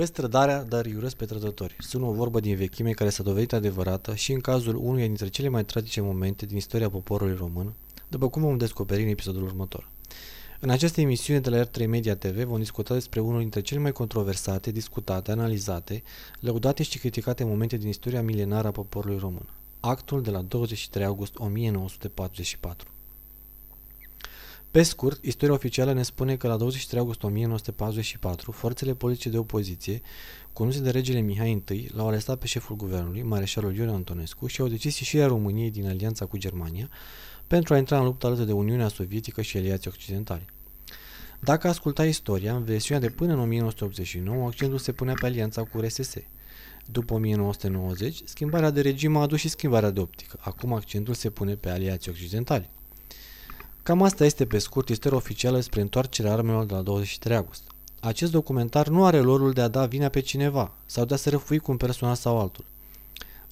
Iubesc trădarea, dar iurăsc pe trădători. Sunt o vorbă din vechime care s-a dovedit adevărată și în cazul unuia dintre cele mai tragice momente din istoria poporului român, după cum vom descoperi în episodul următor. În această emisiune de la R3 Media TV vom discuta despre unul dintre cele mai controversate, discutate, analizate, lăudate și criticate momente din istoria milenară a poporului român, actul de la 23 august 1944. Pe scurt, istoria oficială ne spune că la 23 august 1944, forțele politice de opoziție, conduse de regele Mihai I, l-au arestat pe șeful guvernului, mareșalul Ion Antonescu, și au decis ieșirea României din alianța cu Germania pentru a intra în luptă alături de Uniunea Sovietică și aliații occidentali. Dacă asculta istoria, în versiunea de până în 1989, accentul se punea pe alianța cu RSS. După 1990, schimbarea de regim a adus și schimbarea de optică. Acum accentul se pune pe aliații occidentali. Cam asta este pe scurt istoria oficială spre întoarcerea armelor de la 23 august. Acest documentar nu are rolul de a da vina pe cineva sau de a se răfui cu un personal sau altul.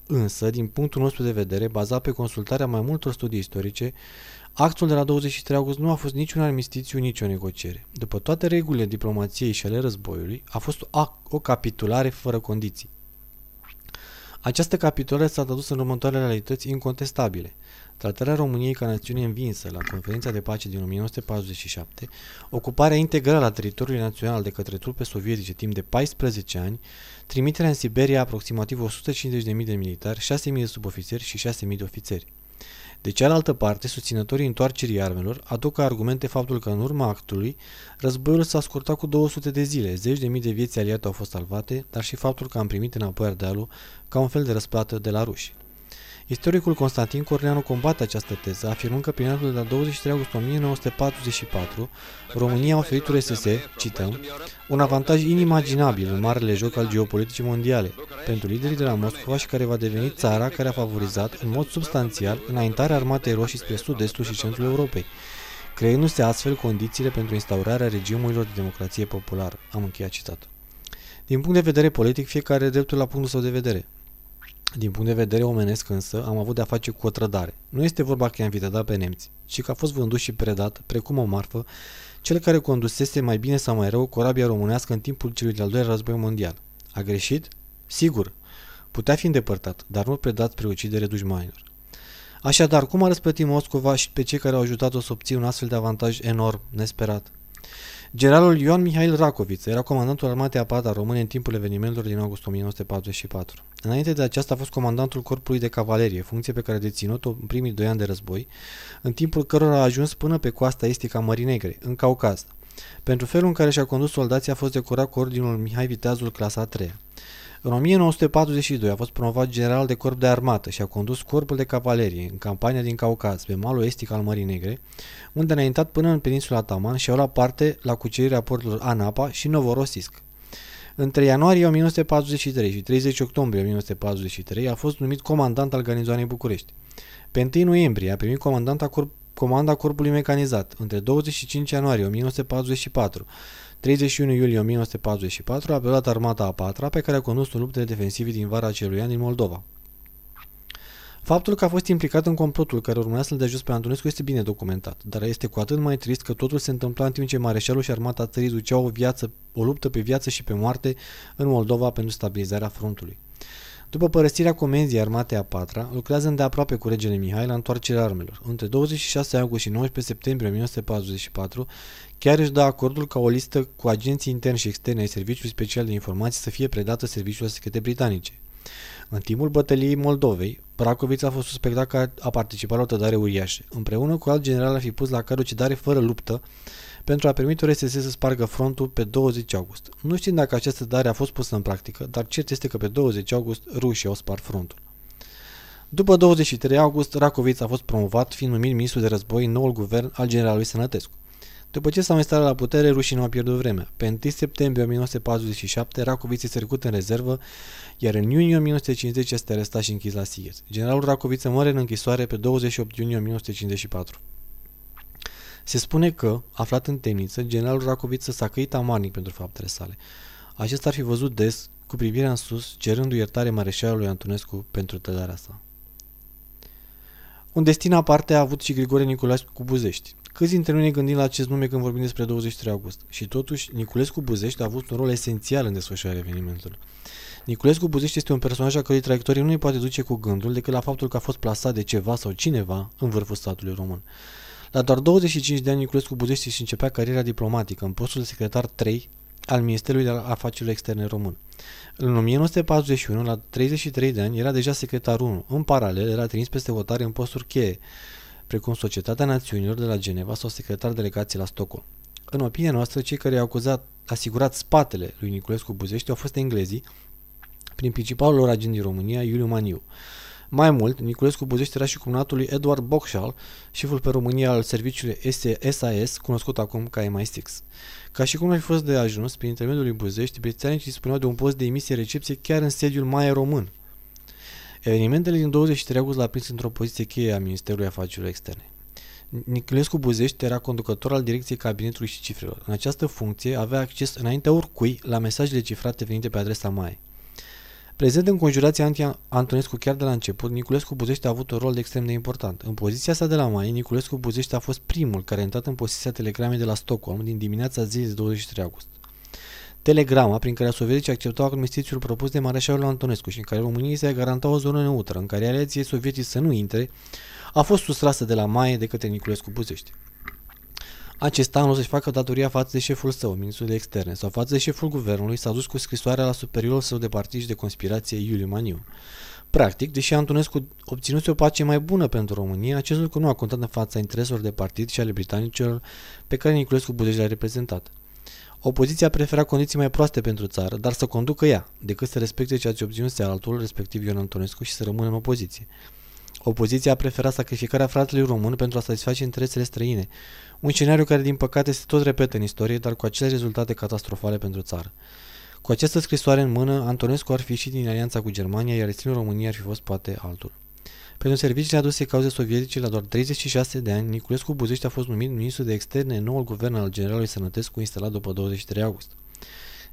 Însă, din punctul nostru de vedere, bazat pe consultarea mai multor studii istorice, actul de la 23 august nu a fost niciun armistițiu, o negociere. După toate regulile diplomației și ale războiului, a fost o capitulare fără condiții. Această capitolă s-a tradus în următoarele realități incontestabile. Tratarea României ca națiune învinsă la conferința de pace din 1947, ocuparea integrală a teritoriului național de către trupe sovietice timp de 14 ani, trimiterea în Siberia aproximativ 150.000 de militari, 6.000 de subofițeri și 6.000 de ofițeri. De cealaltă parte, susținătorii întoarcerii armelor aduc argumente faptul că în urma actului războiul s-a scurtat cu 200 de zile, zeci de mii de vieți aliate au fost salvate, dar și faptul că am primit înapoi Ardealul ca un fel de răsplată de la ruși. Istoricul Constantin Corneanu combate această teză, afirmând că prin anul de 23 august 1944, România a oferit URSS, cităm, un avantaj inimaginabil în marele joc al geopoliticii mondiale pentru liderii de la Moscova și care va deveni țara care a favorizat în mod substanțial înaintarea armatei roșii spre sud-estul și centrul Europei, creându-se astfel condițiile pentru instaurarea regimurilor de democrație populară. Am încheiat citatul. Din punct de vedere politic, fiecare are dreptul la punctul său de vedere. Din punct de vedere omenesc însă, am avut de-a face cu o trădare. Nu este vorba că i-am vitedat pe nemți, ci că a fost vândut și predat, precum o marfă, cel care condusese mai bine sau mai rău corabia românească în timpul celui de-al doilea război mondial. A greșit? Sigur. Putea fi îndepărtat, dar nu predat spre ucidere dușmanilor. Așadar, cum a răsplătit Moscova și pe cei care au ajutat-o să obțină un astfel de avantaj enorm, nesperat? Generalul Ion Mihail Racoviț era comandantul armatei a patra române în timpul evenimentelor din august 1944. Înainte de aceasta a fost comandantul corpului de cavalerie, funcție pe care a deținut-o în primii doi ani de război, în timpul cărora a ajuns până pe coasta estică a Mării Negre, în Caucaz. Pentru felul în care și-a condus soldații a fost decorat cu ordinul Mihai Viteazul clasa 3. În 1942 a fost promovat general de corp de armată și a condus corpul de cavalerie în campania din Caucaz, pe malul estic al Mării Negre, unde a înaintat până în peninsula Taman și a luat parte la cucerirea porturilor Anapa și Novorossiysk. Între ianuarie 1943 și 30 octombrie 1943 a fost numit comandant al garnizoanei București. Pe 1 noiembrie a primit comandanta corp comanda corpului mecanizat. Între 25 ianuarie 1944 31 iulie 1944 a apelat armata a patra pe care a condus luptele defensive din vara acelui an din Moldova. Faptul că a fost implicat în complotul care urmea să-l dea jos pe Antonescu este bine documentat, dar este cu atât mai trist că totul se întâmpla în timp ce mareșalul și armata țării duceau o, viață, o luptă pe viață și pe moarte în Moldova pentru stabilizarea frontului. După părăsirea comenzii armatei a patra, lucrează îndeaproape cu regele Mihai la întoarcerea armelor. Între 26 august și 19 septembrie 1944, chiar își dă acordul ca o listă cu agenții interni și externi ai Serviciului Special de Informații să fie predată Serviciului Secrete Britanice. În timpul bătăliei Moldovei, Bracoviț a fost suspectat că a participat la o tădare uriașă. Împreună cu alt general a fi pus la cărucidare fără luptă pentru a permite RSS să spargă frontul pe 20 august. Nu știm dacă această dare a fost pusă în practică, dar cert este că pe 20 august rușii au spart frontul. După 23 august, Racoviț a fost promovat fiind numit ministru de război în noul guvern al generalului Sănătescu. După ce s-a instalat la putere, rușii nu au pierdut vremea. Pe 1 septembrie 1947, Racoviț este trecut în rezervă, iar în iunie 1950 este arestat și închis la Sighet. Generalul Racoviț moare în închisoare pe 28 iunie 1954. Se spune că, aflat în temniță, generalul Racoviță s-a căit amarnic pentru faptele sale. Acesta ar fi văzut des, cu privirea în sus, cerându iertare mareșalului Antonescu pentru tădarea sa. Un destin aparte a avut și Grigore Niculescu Buzești. Câți dintre noi ne gândim la acest nume când vorbim despre 23 august? Și totuși, Niculescu Buzești a avut un rol esențial în desfășurarea evenimentului. Niculescu Buzești este un personaj a cărui traiectorie nu îi poate duce cu gândul decât la faptul că a fost plasat de ceva sau cineva în vârful statului român. La doar 25 de ani, Niculescu buzești și începea cariera diplomatică în postul de secretar 3 al Ministerului de Afacerilor Externe Român. În 1941, la 33 de ani, era deja secretar 1. În paralel, era trimis peste votare în posturi cheie, precum Societatea Națiunilor de la Geneva sau secretar delegației la Stockholm. În opinia noastră, cei care au acuzat, asigurat spatele lui Niculescu Buzești au fost englezii, prin principalul lor agent din România, Iuliu Maniu. Mai mult, Niculescu Buzești era și cumnatul lui Edward Bocșal, șeful pe România al serviciului SAS, cunoscut acum ca MI6. Ca și cum ar fi fost de ajuns, prin intermediul lui Buzești, britanicii spuneau de un post de emisie recepție chiar în sediul mai Român. Evenimentele din 23 august l-a prins într-o poziție cheie a Ministerului Afacerilor Externe. Niculescu Buzești era conducător al direcției cabinetului și cifrelor. În această funcție avea acces înaintea oricui la mesajele cifrate venite pe adresa Mai. Prezent în conjurația anti-Antonescu chiar de la început, Niculescu Buzești a avut un rol de extrem de important. În poziția sa de la mai, Niculescu Buzești a fost primul care a intrat în posesia telegramei de la Stockholm din dimineața zilei 23 august. Telegrama prin care sovieticii acceptau armistițiul propus de mareșalul Antonescu și în care României se garanta o zonă neutră în care aleații sovietici să nu intre, a fost sustrasă de la Maie de către Niculescu Buzești. Acesta, în loc să-și facă datoria față de șeful său, ministrul de externe, sau față de șeful guvernului, s-a dus cu scrisoarea la superiorul său de partid și de conspirație, Iuliu Maniu. Practic, deși Antonescu obținuse o pace mai bună pentru România, acest lucru nu a contat în fața intereselor de partid și ale britanicilor pe care Niculescu Budej le-a reprezentat. Opoziția prefera condiții mai proaste pentru țară, dar să conducă ea, decât să respecte ceea ce obținuse altul, respectiv Ion Antonescu, și să rămână în opoziție. Opoziția a preferat sacrificarea fratelui român pentru a satisface interesele străine, un scenariu care din păcate se tot repetă în istorie, dar cu aceleași rezultate catastrofale pentru țară. Cu această scrisoare în mână, Antonescu ar fi ieșit din alianța cu Germania, iar destinul României ar fi fost poate altul. Pentru serviciile aduse cauze sovietice la doar 36 de ani, Niculescu Buzești a fost numit ministru de externe în noul guvern al generalului Sănătescu instalat după 23 august.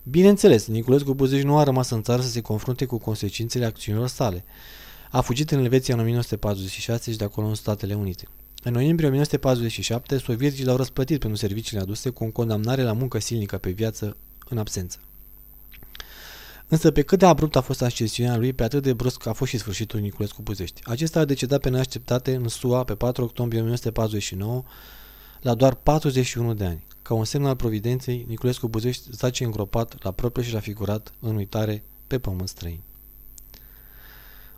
Bineînțeles, Niculescu Buzești nu a rămas în țară să se confrunte cu consecințele acțiunilor sale. A fugit în Elveția în 1946 și de acolo în Statele Unite. În noiembrie 1947, sovieticii l-au răsplătit pentru serviciile aduse cu o condamnare la muncă silnică pe viață în absență. Însă pe cât de abrupt a fost ascensiunea lui, pe atât de brusc a fost și sfârșitul Niculescu Buzești. Acesta a decedat pe neașteptate în SUA pe 4 octombrie 1949, la doar 41 de ani. Ca un semn al providenței, Niculescu Buzești zace îngropat la propriu și la figurat în uitare pe pământ străin.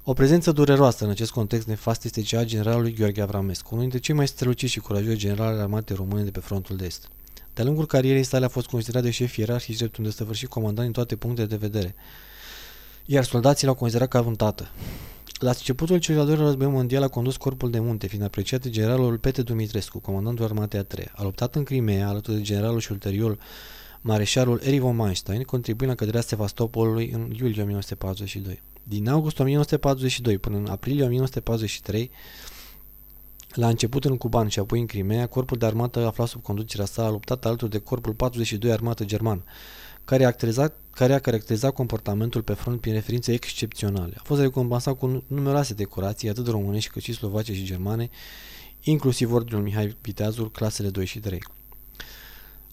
O prezență dureroasă în acest context nefast este cea a generalului Gheorghe Avramescu, unul dintre cei mai străluciți și curajoși generali ale armatei române de pe frontul de est. De-a lungul carierei sale a fost considerat de șef ierarhic drept un desăvârșit comandant în toate punctele de vedere, iar soldații l-au considerat ca un tată. La începutul celui de-al doilea război mondial a condus corpul de munte, fiind apreciat de generalul Pete Dumitrescu, comandantul armatei a treia. A luptat în Crimea, alături de generalul și ulterior mareșarul Erivo Manstein, contribuind la căderea Sevastopolului în iulie 1942. Din august 1942 până în aprilie 1943, la început în Cuban și apoi în Crimea, corpul de armată aflat sub conducerea sa a luptat alături de corpul 42 armată german, care a, caracterizat, care a caracterizat comportamentul pe front prin referințe excepționale. A fost recompensat cu numeroase decorații, atât românești cât și slovace și germane, inclusiv Ordinul Mihai Viteazul, clasele 2 și 3.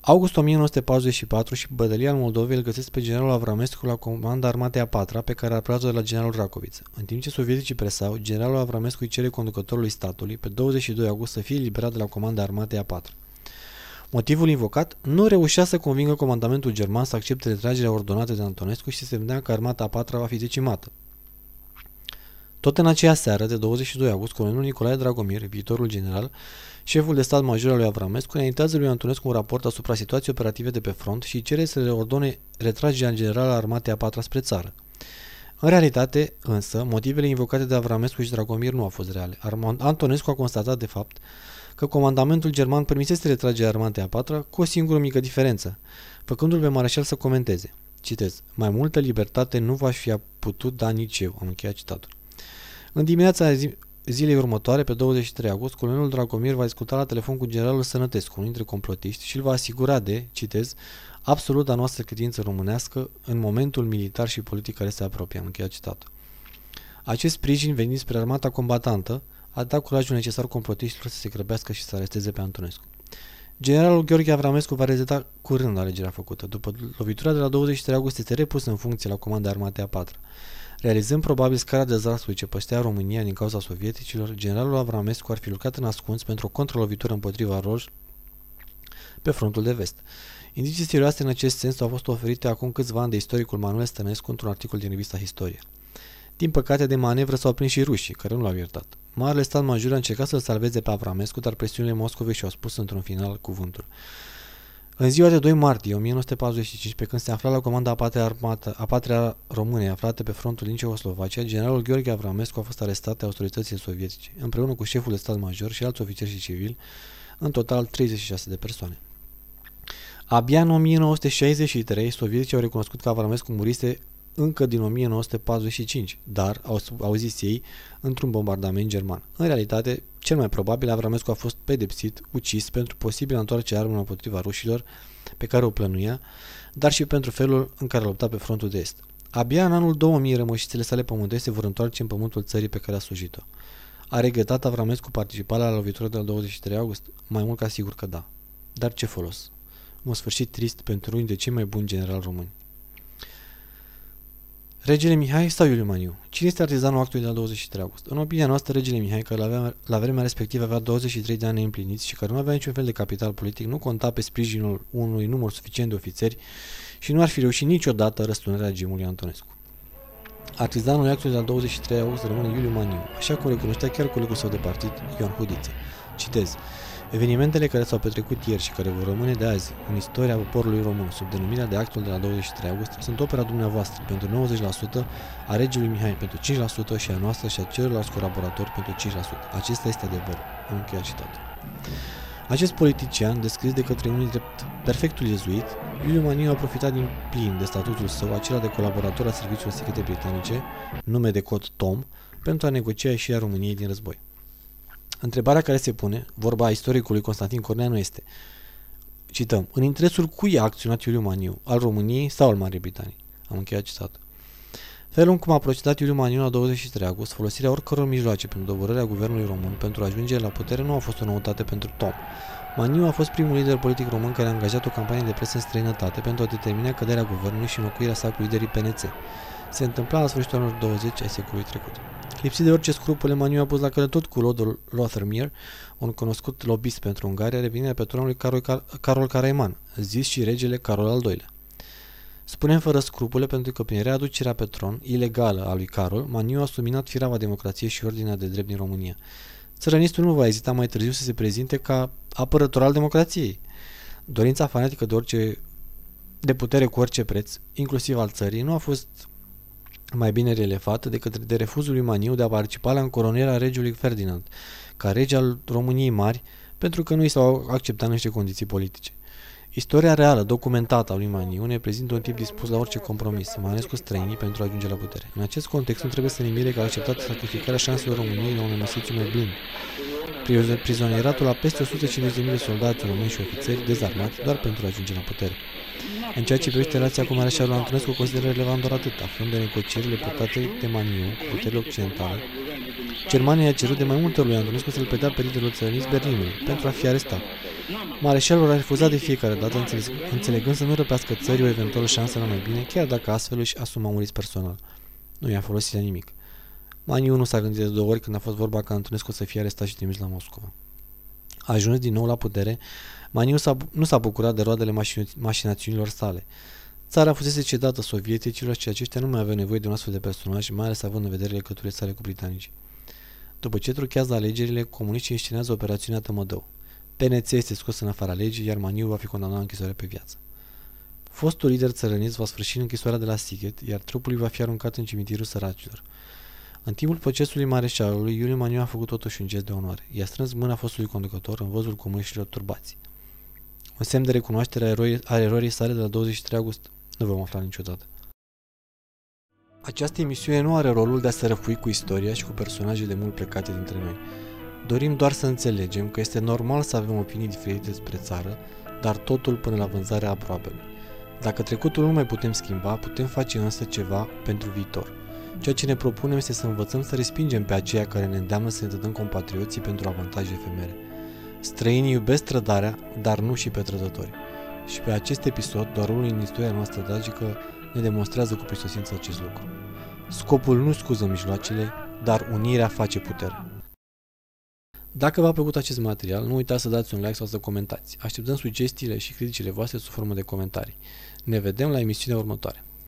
August 1944 și bătălia în Moldovei îl găsesc pe generalul Avramescu la comanda armatei a patra pe care aplează de la generalul Racoviță. În timp ce sovieticii presau, generalul Avramescu îi cere conducătorului statului pe 22 august să fie eliberat de la comanda armatei a patra. Motivul invocat nu reușea să convingă comandamentul german să accepte retragerea ordonată de Antonescu și se semnea că armata a patra va fi decimată. Tot în aceea seară, de 22 august, colonelul Nicolae Dragomir, viitorul general, Șeful de stat major al lui Avramescu înaintează lui Antonescu un raport asupra situației operative de pe front și cere să le ordone retragerea în general a armatei a patra spre țară. În realitate, însă, motivele invocate de Avramescu și Dragomir nu au fost reale. Antonescu a constatat, de fapt, că comandamentul german permisese retragerea armatei a patra cu o singură mică diferență, făcându-l pe mareșal să comenteze. Citez, mai multă libertate nu v-aș fi putut da nici eu, am încheiat citatul. În dimineața zi, Zilei următoare, pe 23 august, colonelul Dragomir va discuta la telefon cu generalul Sănătescu, unul dintre complotiști, și îl va asigura de, citez, absoluta noastră credință românească în momentul militar și politic care se apropie. Am încheiat citat. Acest sprijin venit spre armata combatantă a dat curajul necesar complotiștilor să se grăbească și să aresteze pe Antonescu. Generalul Gheorghe Avramescu va rezeta curând alegerea făcută. După lovitura de la 23 august este repus în funcție la comanda armatei a 4 Realizând probabil scara dezastrului ce păstea România din cauza sovieticilor, generalul Avramescu ar fi lucrat în ascuns pentru o controlovitură împotriva roș pe frontul de vest. Indicii serioase în acest sens au fost oferite acum câțiva ani de istoricul Manuel Stănescu într-un articol din revista Istorie. Din păcate, de manevră s-au prins și rușii, care nu l-au iertat. Marele stat major a încercat să-l salveze pe Avramescu, dar presiunile Moscovei și-au spus într-un final cuvântul. În ziua de 2 martie 1945, pe când se afla la comanda a patria, armată, a patria Române, aflată pe frontul din Cehoslovacia, generalul Gheorghe Avramescu a fost arestat de autoritățile sovietice, împreună cu șeful de stat major și alți ofițeri și civili, în total 36 de persoane. Abia în 1963, sovieticii au recunoscut că Avramescu murise încă din 1945, dar, au, au zis ei, într-un bombardament german. În realitate, cel mai probabil, Avramescu a fost pedepsit, ucis pentru posibil întoarcere armă împotriva rușilor pe care o plănuia, dar și pentru felul în care lupta pe frontul de est. Abia în anul 2000 rămășițele sale pământese vor întoarce în pământul țării pe care a slujit-o. A regretat Avramescu participarea la lovitura de la 23 august? Mai mult ca sigur că da. Dar ce folos? Un sfârșit trist pentru unul de cei mai buni generali români. Regele Mihai sau Iuliu Maniu? Cine este artizanul actului de la 23 august? În opinia noastră, regele Mihai, care la, vremea, la vremea respectivă avea 23 de ani împliniți și care nu avea niciun fel de capital politic, nu conta pe sprijinul unui număr suficient de ofițeri și nu ar fi reușit niciodată răsturnarea regimului Antonescu. Artizanul actului de la 23 august rămâne Iuliu Maniu, așa cum recunoștea chiar colegul său de partid, Ion Hudiță. Citez. Evenimentele care s-au petrecut ieri și care vor rămâne de azi în istoria poporului român sub denumirea de actul de la 23 august sunt opera dumneavoastră pentru 90%, a regelui Mihai pentru 5% și a noastră și a celorlalți colaboratori pentru 5%. Acesta este adevărul. Am încheiat citatul. Acest politician, descris de către unii drept perfectul iezuit, Iuliu Maniu a profitat din plin de statutul său, acela de colaborator a serviciilor secrete britanice, nume de cod Tom, pentru a negocia ieșirea României din război. Întrebarea care se pune, vorba istoricului Constantin Corneanu este, cităm, în interesul cui a acționat Iuliu Maniu, al României sau al Marii Britanii? Am încheiat citatul. Felul cum a procedat Iuliu Maniu la 23 august, folosirea oricăror mijloace prin dobărârea guvernului român pentru a ajunge la putere nu a fost o noutate pentru Tom. Maniu a fost primul lider politic român care a angajat o campanie de presă în străinătate pentru a determina căderea guvernului și înlocuirea sa cu liderii PNC. Se întâmpla la sfârșitul anului 20 ai secolului trecut. Lipsit de orice scrupule, Maniu a pus la tot cu Lodul Lothermere, un cunoscut lobist pentru Ungaria, revenirea pe tronul lui Carol, Car Carol Caraiman, zis și regele Carol al II-lea. Spunem fără scrupule pentru că prin readucerea pe tron ilegală a lui Carol, Maniu a suminat firava democrației și ordinea de drept din România. Țărănistul nu va ezita mai târziu să se prezinte ca apărător al democrației. Dorința fanatică de orice de putere cu orice preț, inclusiv al țării, nu a fost mai bine relevată decât de refuzul lui Maniu de a participa la încoronerea regiului Ferdinand, ca rege al României Mari, pentru că nu i s-au acceptat niște condiții politice. Istoria reală, documentată a lui Maniu, prezintă un tip dispus la orice compromis, mai ales cu străinii, pentru a ajunge la putere. În acest context, nu trebuie să ne mire că a acceptat sacrificarea șanselor României la un amesticiu mai blând. Prizonieratul a peste 150.000 de soldați români și ofițeri dezarmați doar pentru a ajunge la putere. În ceea ce privește relația cu Mareșalul Antonescu, consideră relevant doar atât, aflând de negocierile purtate de Maniu cu puterile occidentale, Germania a cerut de mai multe ori lui Antonescu să-l predea pe liderul țării Berlinului pentru a fi arestat. Mareșelul a refuzat de fiecare dată, înțelegând să nu răpească țării o eventuală șansă la mai bine, chiar dacă astfel își asuma un risc personal. Nu i-a folosit de nimic. Maniu nu s-a gândit de două ori când a fost vorba ca Antonescu să fie arestat și trimis la Moscova. A ajuns din nou la putere, Maniu nu s-a bucurat de roadele mașin, mașinațiunilor sale. Țara fusese cedată sovieticilor și aceștia nu mai aveau nevoie de un astfel de personaj, mai ales având în vedere legăturile sale cu britanicii. După ce truchează alegerile, comuniștii înștinează operațiunea Tămădău. PNC este scos în afara legii, iar Maniu va fi condamnat la închisoare pe viață. Fostul lider țărănesc va sfârși în închisoarea de la Sighet, iar trupul lui va fi aruncat în cimitirul săracilor. În timpul procesului mareșalului, Iuliu Maniu a făcut totuși un gest de onoare. I-a strâns mâna fostului conducător în văzul comuniștilor turbați. Un semn de recunoaștere a, eroi, a erorii sale de la 23 august. Nu vom afla niciodată. Această emisiune nu are rolul de a se răfui cu istoria și cu personaje de mult plecate dintre noi. Dorim doar să înțelegem că este normal să avem opinii diferite despre țară, dar totul până la vânzarea aproape. Dacă trecutul nu mai putem schimba, putem face însă ceva pentru viitor. Ceea ce ne propunem este să învățăm să respingem pe aceia care ne îndeamnă să ne dădăm compatrioții pentru avantaje efemere. Străinii iubesc trădarea, dar nu și pe trădători. Și pe acest episod, doar unul din istoria noastră tragică ne demonstrează cu prisosință acest lucru. Scopul nu scuză mijloacele, dar unirea face putere. Dacă v-a plăcut acest material, nu uitați să dați un like sau să comentați. Așteptăm sugestiile și criticile voastre sub formă de comentarii. Ne vedem la emisiunea următoare.